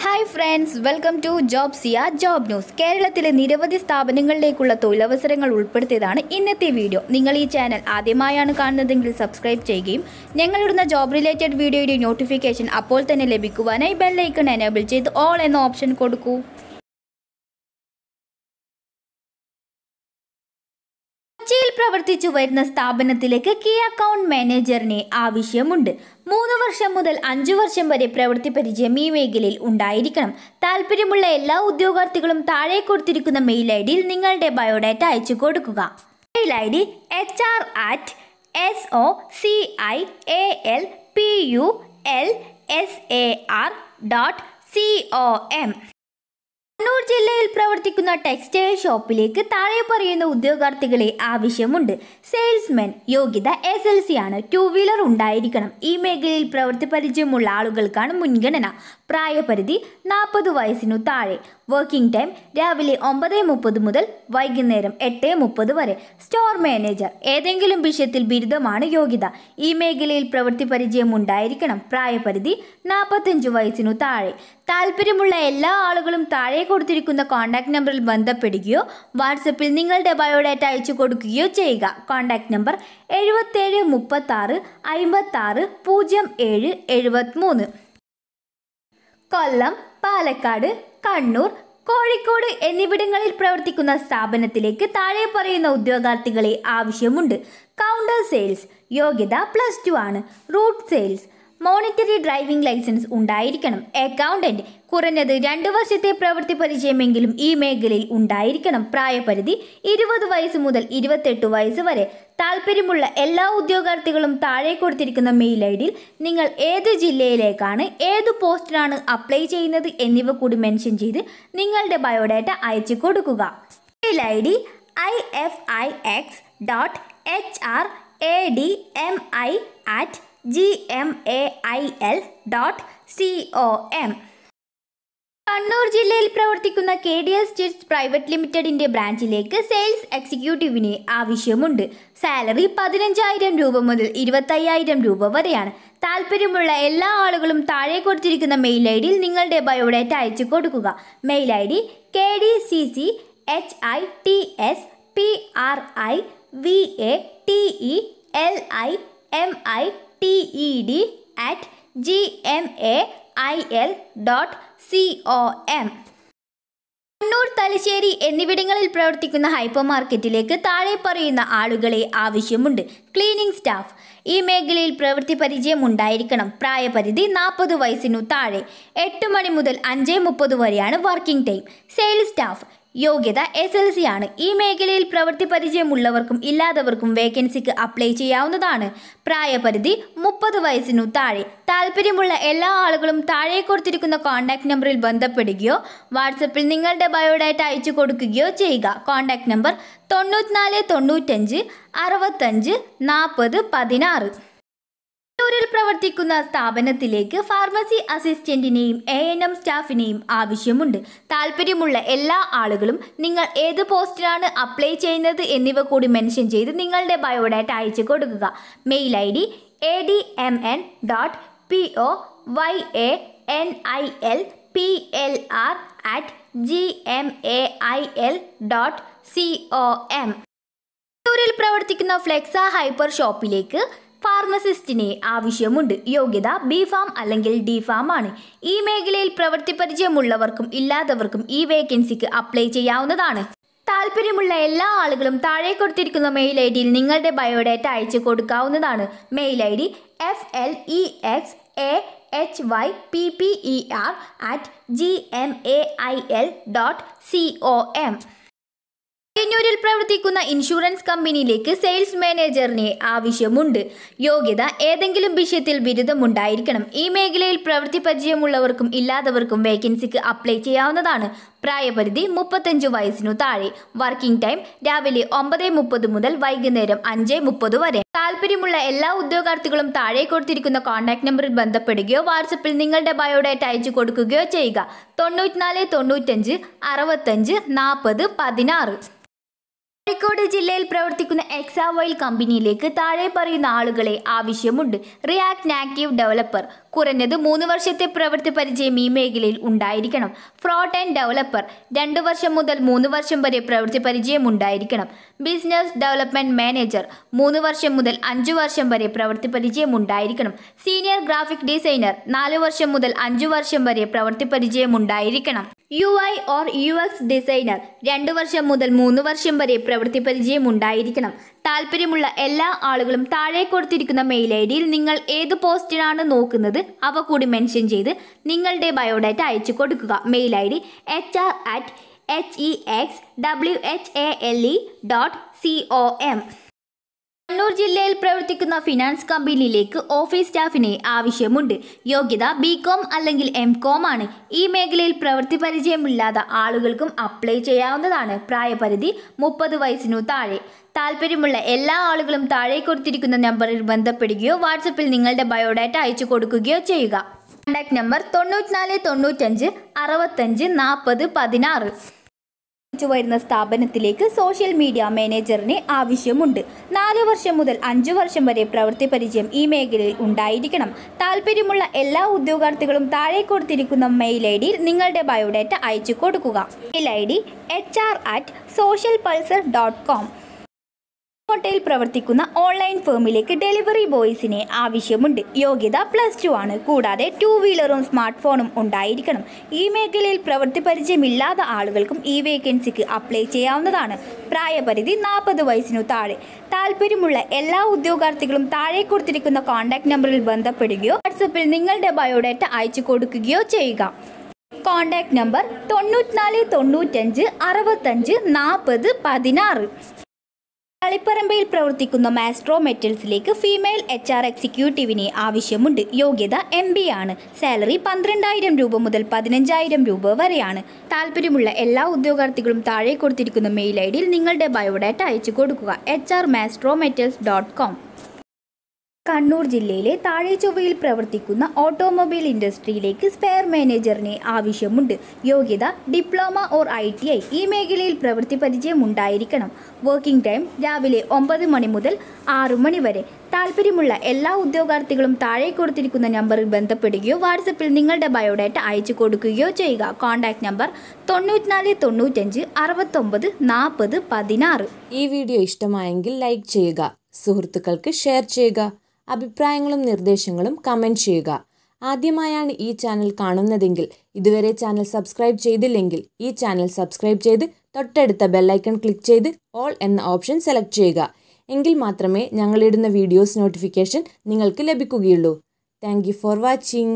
hi friends welcome to job സിയ job news കേരളത്തിലെ നിരവധി സ്ഥാപനങ്ങളിലേക്കുള്ള തൊഴിലവസരങ്ങൾ ഉൾപ്പെടുത്തിയതാണ് ഇന്നത്തെ വീഡിയോ നിങ്ങൾ ഈ ചാനൽ ആദ്യമായാണ് കാണുന്നതെങ്കിൽ സബ്സ്ക്രൈബ് ചെയ്യുകയും ഞങ്ങളിടുന്ന ജോബ് റിലേറ്റഡ് വീഡിയോയുടെ നോട്ടിഫിക്കേഷൻ അപ്പോൾ തന്നെ ലഭിക്കുവാനായി ബെല്ലൈക്കൺ എനേബിൾ ചെയ്ത് ഓൾ എന്ന ഓപ്ഷൻ കൊടുക്കൂ പ്രവർത്തിച്ചു വരുന്ന സ്ഥാപനത്തിലേക്ക് കീ അക്കൗണ്ട് മാനേജറിനെ ആവശ്യമുണ്ട് മൂന്ന് വർഷം മുതൽ അഞ്ചു വർഷം വരെ പ്രവൃത്തി പരിചയം ഈ മേഖലയിൽ ഉണ്ടായിരിക്കണം താല്പര്യമുള്ള എല്ലാ ഉദ്യോഗാർത്ഥികളും താഴെ കൊടുത്തിരിക്കുന്ന മെയിൽ ഐ ഡിയിൽ നിങ്ങളുടെ ബയോഡാറ്റ അയച്ചു കൊടുക്കുക mail I D H R at S O C I A L P U L S A R dot C O M ജില്ലയിൽ പ്രവർത്തിക്കുന്ന ടെക്സ്റ്റൈൽ ഷോപ്പിലേക്ക് താഴെ പറയുന്ന ഉദ്യോഗാർത്ഥികളെ ആവശ്യമുണ്ട് സെയിൽസ്മാൻ യോഗ്യത എസ് എൽ സി ആണ് ടു വീലർ ഉണ്ടായിരിക്കണം ഈ മേഖലയിൽ പ്രവൃത്തി പരിചയമുള്ള ആളുകൾക്കാണ് മുൻഗണന പ്രായപരിധി നാൽപ്പത് വയസ്സിനു താഴെ വർക്കിംഗ് ടൈം രാവിലെ ഒമ്പത് മുപ്പത് മുതൽ വൈകുന്നേരം എട്ട് മുപ്പത് വരെ സ്റ്റോർ മാനേജർ ഏതെങ്കിലും വിഷയത്തിൽ ബിരുദമാണ് യോഗ്യത ഈ മേഖലയിൽ പ്രവൃത്തി പരിചയം ഉണ്ടായിരിക്കണം പ്രായപരിധി നാൽപ്പത്തഞ്ച് വയസ്സിനു താഴെ താല്പര്യമുള്ള എല്ലാ ആളുകളും താഴെ കൊടുത്തിരിക്കുന്ന കോൺടാക്ട് നമ്പറിൽ ബന്ധപ്പെടുകയോ വാട്സപ്പിൽ നിങ്ങളുടെ ബയോഡാറ്റ അയച്ചു കൊടുക്കുകയോ ചെയ്യുക കോൺടാക്ട് നമ്പർ എഴുപത്തേഴ് മുപ്പത്താറ് അമ്പത്താറ് പൂജ്യം ഏഴ് മൂന്ന് കൊല്ലം പാലക്കാട് കണ്ണൂർ കോഴിക്കോട് എന്നിവിടങ്ങളിൽ പ്രവർത്തിക്കുന്ന സ്ഥാപനത്തിലേക്ക് താഴെ പറയുന്ന ഉദ്യോഗാർത്ഥികളെ ആവശ്യമുണ്ട് കൗണ്ടർ സെയിൽസ് യോഗ്യത പ്ലസ് ടു ആണ് റൂട്ട് സെയിൽസ് മോണിറ്ററി ഡ്രൈവിംഗ് ലൈസൻസ് ഉണ്ടായിരിക്കണം അക്കൗണ്ടന്റ് കുറഞ്ഞത് രണ്ടു വർഷത്തെ പ്രവൃത്തി പരിചയമെങ്കിലും ഈ മേഖലയിൽ ഉണ്ടായിരിക്കണം പ്രായപരിധി ഇരുപത് വയസ്സ് മുതൽ ഇരുപത്തെട്ട് വയസ്സ് വരെ താല്പര്യമുള്ള എല്ലാ ഉദ്യോഗാർത്ഥികളും താഴെ കൊടുത്തിരിക്കുന്ന മെയിൽ ഐ ഡിയിൽ നിങ്ങൾ ഏത് ജില്ലയിലേക്കാണ് ഏത് പോസ്റ്റിനാണ് അപ്ലൈ ചെയ്യുന്നത് എന്നിവ കൂടി മെൻഷൻ ചെയ്ത് നിങ്ങളുടെ ബയോഡാറ്റ അയച്ചു കൊടുക്കുക mail I D I F I X dot H R A D M I at G M A I L dot C O M Kannur ജില്ലയിൽ പ്രവർത്തിക്കുന്ന K D S chits private ലിമിറ്റഡിൻ്റെ ബ്രാഞ്ചിലേക്ക് sales എക്സിക്യൂട്ടീവിന് ആവശ്യമുണ്ട് salary പതിനഞ്ചായിരം രൂപ മുതൽ ഇരുപത്തയ്യായിരം രൂപ വരെയാണ് താല്പര്യമുള്ള എല്ലാ ആളുകളും താഴെ കൊടുത്തിരിക്കുന്ന മെയിൽ ഐ ഡിയിൽ നിങ്ങളുടെ ബയോഡേറ്റ അയച്ചു കൊടുക്കുക mail I D K D C C H I T S P R I V A T E L I M I T E D at G M A I L dot C O M Kannur Thalassery എന്നിവിടങ്ങളിൽ പ്രവർത്തിക്കുന്ന hyper മാർക്കറ്റിലേക്ക് താഴെ പറയുന്ന ആളുകളെ ആവശ്യമുണ്ട് cleaning staff ഈ മേഖലയിൽ പ്രവൃത്തി പരിചയം ഉണ്ടായിരിക്കണം പ്രായപരിധി നാൽപ്പത് വയസ്സിനു താഴെ എട്ട് മണി മുതൽ അഞ്ച് മുപ്പത് വരെയാണ് വർക്കിംഗ് ടൈം സെയിൽസ് സ്റ്റാഫ് യോഗ്യത എസ് എൽ സി ആണ് ഈ മേഖലയിൽ പ്രവൃത്തി പരിചയമുള്ളവർക്കും ഇല്ലാത്തവർക്കും വേക്കൻസിക്ക് അപ്ലൈ ചെയ്യാവുന്നതാണ് പ്രായപരിധി മുപ്പത് വയസ്സിനു താഴെ താല്പര്യമുള്ള എല്ലാ ആളുകളും താഴെ കൊടുത്തിരിക്കുന്ന കോൺടാക്ട് നമ്പറിൽ ബന്ധപ്പെടുകയോ വാട്സപ്പിൽ നിങ്ങളുടെ ബയോഡാറ്റ അയച്ചു കൊടുക്കുകയോ ചെയ്യുക കോൺടാക്ട് നമ്പർ തൊണ്ണൂറ്റിനാല് തൊണ്ണൂറ്റഞ്ച് അറുപത്തഞ്ച് നാൽപ്പത് പതിനാറ് തൃശൂരിൽ പ്രവർത്തിക്കുന്ന സ്ഥാപനത്തിലേക്ക് ഫാർമസി അസിസ്റ്റന്റിനെയും എ എൻ എം സ്റ്റാഫിനെയും ആവശ്യമുണ്ട് താല്പര്യമുള്ള എല്ലാ ആളുകളും നിങ്ങൾ ഏത് പോസ്റ്റിലാണ് അപ്ലൈ ചെയ്യുന്നത് എന്നിവ കൂടി മെൻഷൻ ചെയ്ത് നിങ്ങളുടെ ബയോഡാറ്റ അയച്ചു കൊടുക്കുക mail I D A D M N dot P O Y A N I L P L R at G M A I L dot C O M പ്രവർത്തിക്കുന്ന Flexa hyper ഷോപ്പിലേക്ക് ഫാർമസിസ്റ്റിനെ ആവശ്യമുണ്ട് യോഗ്യത B pharm അല്ലെങ്കിൽ D pharm ആണ് ഈ മേഖലയിൽ പ്രവൃത്തി പരിചയമുള്ളവർക്കും ഇല്ലാത്തവർക്കും ഈ വേക്കൻസിക്ക് അപ്ലൈ ചെയ്യാവുന്നതാണ് താല്പര്യമുള്ള എല്ലാ ആളുകളും താഴെ കൊടുത്തിരിക്കുന്ന മെയിൽ ഐ ഡിയിൽ നിങ്ങളുടെ ബയോഡേറ്റ അയച്ചു കൊടുക്കാവുന്നതാണ് mail I D F L E X A H Y P P E R at G M A I L dot C O M മട്ടന്നൂരിൽ പ്രവർത്തിക്കുന്ന ഇൻഷുറൻസ് കമ്പനിയിലേക്ക് സെയിൽസ് മാനേജറിനെ ആവശ്യമുണ്ട് യോഗ്യത ഏതെങ്കിലും വിഷയത്തിൽ ബിരുദമുണ്ടായിരിക്കണം ഈ മേഖലയിൽ പ്രവൃത്തി പരിചയമുള്ളവർക്കും ഇല്ലാത്തവർക്കും വേക്കൻസിക്ക് അപ്ലൈ ചെയ്യാവുന്നതാണ് പ്രായപരിധി മുപ്പത്തഞ്ച് വയസ്സിനു താഴെ വർക്കിംഗ് ടൈം രാവിലെ ഒമ്പത് മുപ്പത് മുതൽ വൈകുന്നേരം അഞ്ച് മുപ്പത് വരെ താല്പര്യമുള്ള എല്ലാ ഉദ്യോഗാർത്ഥികളും താഴെ കൊടുത്തിരിക്കുന്ന കോൺടാക്ട് നമ്പറിൽ ബന്ധപ്പെടുകയോ വാട്സപ്പിൽ നിങ്ങളുടെ ബയോഡേറ്റ അയച്ചു കൊടുക്കുകയോ ചെയ്യുക തൊണ്ണൂറ്റിനാല് തൊണ്ണൂറ്റഞ്ച് അറുപത്തഞ്ച് നാൽപ്പത് പതിനാറ് കോഴിക്കോട് ജില്ലയിൽ പ്രവർത്തിക്കുന്ന എക്സാവോയിൽ കമ്പനിയിലേക്ക് താഴെ പറയുന്ന ആളുകളെ ആവശ്യമുണ്ട് റിയാക്ട് നാക്റ്റീവ് ഡെവലപ്പർ കുറഞ്ഞത് മൂന്ന് വർഷത്തെ പ്രവൃത്തി പരിചയം ഈ മേഖലയിൽ ഉണ്ടായിരിക്കണം ഫ്രോഡ് ആൻഡ് ഡെവലപ്പർ രണ്ട് വർഷം മുതൽ മൂന്ന് വർഷം വരെ പ്രവൃത്തി പരിചയം ഉണ്ടായിരിക്കണം ബിസിനസ് ഡെവലപ്മെൻറ്റ് മാനേജർ മൂന്ന് വർഷം മുതൽ അഞ്ച് വർഷം വരെ പ്രവൃത്തി പരിചയം ഉണ്ടായിരിക്കണം സീനിയർ ഗ്രാഫിക് ഡിസൈനർ നാല് വർഷം മുതൽ അഞ്ച് വർഷം വരെ പ്രവൃത്തി പരിചയം ഉണ്ടായിരിക്കണം U I or U X designer രണ്ട് വർഷം മുതൽ മൂന്ന് വർഷം വരെ പ്രവൃത്തി പരിചയം ഉണ്ടായിരിക്കണം താല്പര്യമുള്ള എല്ലാ ആളുകളും താഴെ കൊടുത്തിരിക്കുന്ന മെയിൽ ഐ ഡിയിൽ നിങ്ങൾ ഏത് പോസ്റ്റിനാണ് നോക്കുന്നത് അവ കൂടി മെൻഷൻ ചെയ്ത് നിങ്ങളുടെ ബയോഡാറ്റ അയച്ചു കൊടുക്കുക mail I D H R at H E X W H A L E dot C O M Kannur ജില്ലയിൽ പ്രവർത്തിക്കുന്ന ഫിനാൻസ് കമ്പനിയിലേക്ക് ഓഫീസ് സ്റ്റാഫിനെ ആവശ്യമുണ്ട് യോഗ്യത ബികോം അല്ലെങ്കിൽ എം കോം ആണ് ഈ മേഖലയിൽ പ്രവൃത്തി പരിചയമില്ലാത്ത ആളുകൾക്കും അപ്ലൈ ചെയ്യാവുന്നതാണ് പ്രായപരിധി മുപ്പത് വയസ്സിനു താഴെ താല്പര്യമുള്ള എല്ലാ ആളുകളും താഴെ കൊടുത്തിരിക്കുന്ന നമ്പറിൽ ബന്ധപ്പെടുകയോ വാട്സപ്പിൽ നിങ്ങളുടെ ബയോഡാറ്റ അയച്ചു കൊടുക്കുകയോ ചെയ്യുക കോൺടാക്ട് നമ്പർ തൊണ്ണൂറ്റിനാല് തൊണ്ണൂറ്റഞ്ച് അറുപത്തഞ്ച് നാൽപ്പത് പതിനാറ് വരുന്ന സ്ഥാപനത്തിലേക്ക് സോഷ്യൽ മീഡിയ മാനേജറിന് ആവശ്യമുണ്ട് നാല് വർഷം മുതൽ അഞ്ചു വർഷം വരെ പ്രവൃത്തി പരിചയം ഈ മേഖലയിൽ ഉണ്ടായിരിക്കണം താല്പര്യമുള്ള എല്ലാ ഉദ്യോഗാർത്ഥികളും താഴെ കൊടുത്തിരിക്കുന്ന മെയിൽ ഐ ഡിയിൽ നിങ്ങളുടെ ബയോഡാറ്റ അയച്ചു കൊടുക്കുക mail I D H R at social pulsar dot com പനങ്ങോട്ടയിൽ പ്രവർത്തിക്കുന്ന ഓൺലൈൻ ഫേമിലേക്ക് ഡെലിവറി ബോയ്സിനെ ആവശ്യമുണ്ട് യോഗ്യത പ്ലസ് ടു ആണ് കൂടാതെ ടു വീലറും സ്മാർട്ട് ഫോണും ഉണ്ടായിരിക്കണം ഈ മേഖലയിൽ പ്രവൃത്തി പരിചയമില്ലാത്ത ആളുകൾക്കും ഈ വേക്കൻസിക്ക് അപ്ലൈ ചെയ്യാവുന്നതാണ് പ്രായപരിധി നാൽപ്പത് വയസ്സിനു താഴെ താല്പര്യമുള്ള എല്ലാ ഉദ്യോഗാർത്ഥികളും താഴെ കൊടുത്തിരിക്കുന്ന കോൺടാക്ട് നമ്പറിൽ ബന്ധപ്പെടുകയോ വാട്സപ്പിൽ നിങ്ങളുടെ ബയോഡാറ്റ അയച്ചു കൊടുക്കുകയോ ചെയ്യുക കോൺടാക്ട് നമ്പർ തൊണ്ണൂറ്റിനാല് തൊണ്ണൂറ്റഞ്ച് അറുപത്തഞ്ച് നാൽപ്പത് പതിനാറ് തളിപ്പറമ്പയിൽ പ്രവർത്തിക്കുന്ന മാസ്ട്രോ മെറ്റൽസിലേക്ക് ഫീമെയിൽ എച്ച് ആർ എക്സിക്യൂട്ടീവിനെ ആവശ്യമുണ്ട് യോഗ്യത എം ബി ആണ് സാലറി പന്ത്രണ്ടായിരം രൂപ മുതൽ പതിനഞ്ചായിരം രൂപ വരെയാണ് താല്പര്യമുള്ള എല്ലാ ഉദ്യോഗാർത്ഥികളും താഴെ കൊടുത്തിരിക്കുന്ന മെയിൽ ഐ ഡിയിൽ നിങ്ങളുടെ ബയോഡാറ്റ അയച്ചു കൊടുക്കുക H R maestro metals dot com Kannur ജില്ലയിലെ താഴെ ചൊവ്വയിൽ പ്രവർത്തിക്കുന്ന ഓട്ടോമൊബൈൽ ഇൻഡസ്ട്രിയിലേക്ക് സ്പെയർ മാനേജറിനെ ആവശ്യമുണ്ട് യോഗ്യത diploma or I T I ഈ മേഖലയിൽ പ്രവൃത്തി പരിചയം ഉണ്ടായിരിക്കണം വർക്കിംഗ് ടൈം രാവിലെ ഒമ്പത് മണി മുതൽ ആറു മണി വരെ താല്പര്യമുള്ള എല്ലാ ഉദ്യോഗാർത്ഥികളും താഴെ കൊടുത്തിരിക്കുന്ന നമ്പറിൽ ബന്ധപ്പെടുകയോ വാട്സപ്പിൽ നിങ്ങളുടെ ബയോഡാറ്റ അയച്ചു കൊടുക്കുകയോ ചെയ്യുക കോൺടാക്റ്റ് നമ്പർ തൊണ്ണൂറ്റിനാല് തൊണ്ണൂറ്റഞ്ച് അറുപത്തൊമ്പത് നാൽപ്പത് പതിനാറ് ഈ വീഡിയോ ഇഷ്ടമായെങ്കിൽ ലൈക്ക് ചെയ്യുക സുഹൃത്തുക്കൾക്ക് ഷെയർ ചെയ്യുക അഭിപ്രായങ്ങളും നിർദ്ദേശങ്ങളും കമൻറ്റ് ചെയ്യുക ആദ്യമായാണ് ഈ ചാനൽ കാണുന്നതെങ്കിൽ ഇതുവരെ ചാനൽ സബ്സ്ക്രൈബ് ചെയ്തില്ലെങ്കിൽ ഈ ചാനൽ സബ്സ്ക്രൈബ് ചെയ്ത് തൊട്ടടുത്ത ബെല്ലൈക്കൺ ക്ലിക്ക് ചെയ്ത് ഓൾ എന്ന ഓപ്ഷൻ സെലക്ട് ചെയ്യുക എങ്കിൽ മാത്രമേ ഞങ്ങളിടുന്ന വീഡിയോസ് നോട്ടിഫിക്കേഷൻ നിങ്ങൾക്ക് ലഭിക്കുകയുള്ളൂ താങ്ക് ഫോർ വാച്ചിങ്